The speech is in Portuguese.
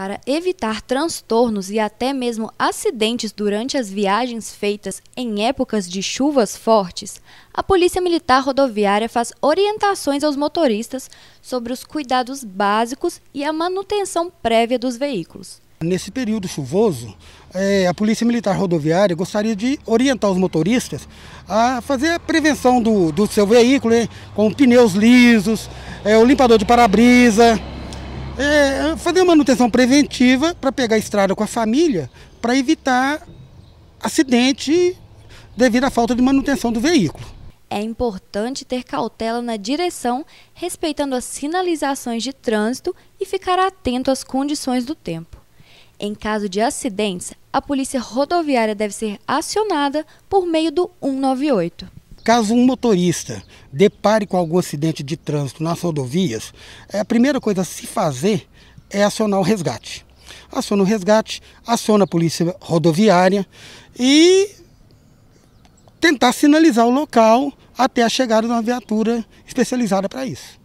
para evitar transtornos e até mesmo acidentes durante as viagens feitas em épocas de chuvas fortes, a Polícia Militar Rodoviária faz orientações aos motoristas sobre os cuidados básicos e a manutenção prévia dos veículos. Nesse período chuvoso, é, a Polícia Militar Rodoviária gostaria de orientar os motoristas a fazer a prevenção do, do seu veículo, com pneus lisos, é, o limpador de para-brisa, é, fazer manutenção preventiva para pegar a estrada com a família, para evitar acidente devido à falta de manutenção do veículo. É importante ter cautela na direção, respeitando as sinalizações de trânsito e ficar atento às condições do tempo. Em caso de acidentes, a polícia rodoviária deve ser acionada por meio do 198. Caso um motorista depare com algum acidente de trânsito nas rodovias, é, a primeira coisa a se fazer é acionar o resgate. Aciona o resgate, aciona a polícia rodoviária e tentar sinalizar o local até a chegada de uma viatura especializada para isso.